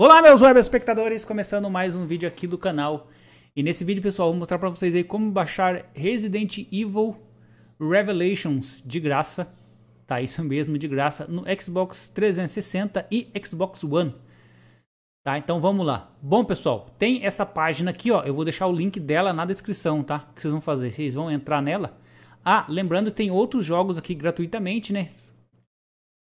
Olá meus web espectadores, começando mais um vídeo aqui do canal. E nesse vídeo, pessoal, vou mostrar para vocês aí como baixar Resident Evil Revelations de graça. Tá, isso mesmo, de graça no Xbox 360 e Xbox One. Tá, então vamos lá. Bom, pessoal, tem essa página aqui, ó. Eu vou deixar o link dela na descrição, tá? O que vocês vão fazer? Vocês vão entrar nela. Ah, lembrando, tem outros jogos aqui gratuitamente, né?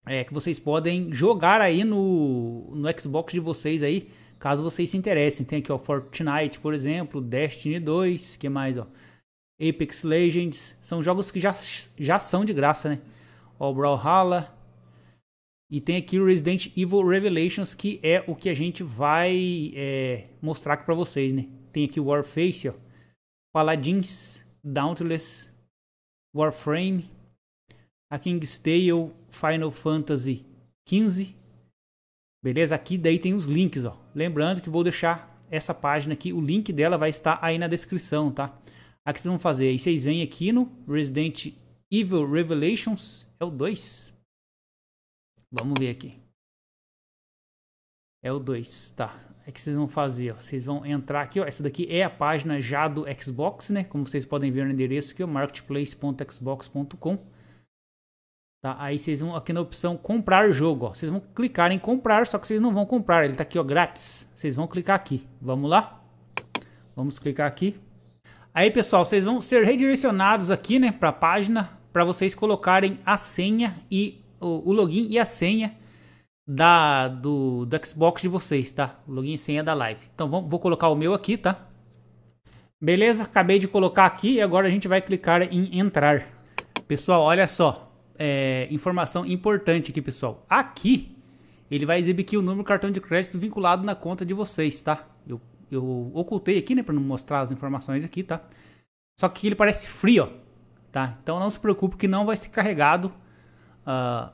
é, que vocês podem jogar aí no, no Xbox de vocês aí, caso vocês se interessem. Tem aqui o Fortnite, por exemplo, Destiny 2, que mais, ó? Apex Legends, são jogos que já, já são de graça, né? O Brawlhalla. E tem aqui o Resident Evil Revelations, que é o que a gente vai é, mostrar aqui pra vocês, né? Tem aqui o Warface, ó. Paladins, Dauntless, Warframe, a King's Tale Final Fantasy XV. Beleza? Aqui daí tem os links, ó. Lembrando que vou deixar essa página aqui, o link dela vai estar aí na descrição, tá? Aqui vocês vão fazer, aí vocês vêm aqui no Resident Evil Revelations, é o 2. Vamos ver aqui. É o 2, tá? É que vocês vão fazer, ó. Vocês vão entrar aqui, ó. Essa daqui é a página já do Xbox, né? Como vocês podem ver no endereço aqui, marketplace.xbox.com. Tá? Aí vocês vão aqui na opção comprar jogo, ó. Vocês vão clicar em comprar, só que vocês não vão comprar, ele tá aqui, ó, grátis. Vocês vão clicar aqui. Vamos lá? Vamos clicar aqui. Aí, pessoal, vocês vão ser redirecionados aqui, né, para a página, para vocês colocarem a senha e o, o, login e a senha da do, do Xbox de vocês, tá? Login e senha da live. Então, vamos, vou colocar o meu aqui, tá? Beleza? Acabei de colocar aqui e agora a gente vai clicar em entrar. Pessoal, olha só é, informação importante aqui, pessoal. Aqui, ele vai exibir aqui o número do cartão de crédito vinculado na conta de vocês, tá? Eu, eu ocultei aqui, né, para não mostrar as informações aqui, tá? Só que ele parece free, ó, tá? Então não se preocupe que não vai ser carregado uh,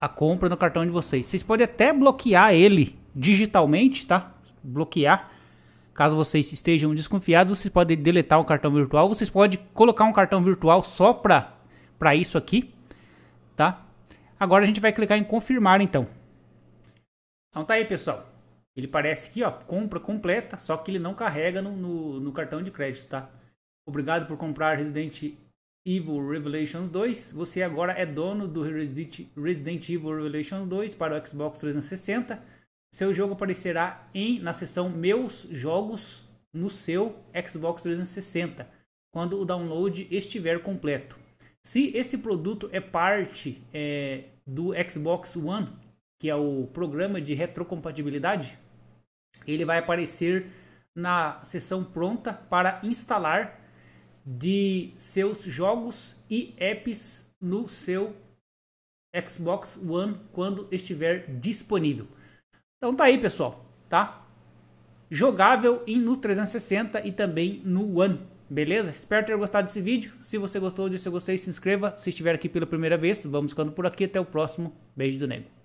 a compra no cartão de vocês. Vocês podem até bloquear ele digitalmente, tá? Bloquear. Caso vocês estejam desconfiados, vocês podem deletar o cartão virtual. Vocês podem colocar um cartão virtual só para isso aqui tá? Agora a gente vai clicar em confirmar, então. Então tá aí, pessoal. Ele parece aqui, ó, compra completa, só que ele não carrega no, no, no cartão de crédito, tá? Obrigado por comprar Resident Evil Revelations 2. Você agora é dono do Resident Evil Revelations 2 para o Xbox 360. Seu jogo aparecerá em, na seção Meus Jogos no seu Xbox 360, quando o download estiver completo. Se esse produto é parte é, do Xbox One, que é o programa de retrocompatibilidade, ele vai aparecer na seção pronta para instalar de seus jogos e apps no seu Xbox One quando estiver disponível. Então tá aí, pessoal, tá? Jogável em no 360 e também no One. Beleza? Espero ter gostado desse vídeo. Se você gostou, deixe seu gostei, se inscreva. Se estiver aqui pela primeira vez, vamos ficando por aqui. Até o próximo. Beijo do Nego.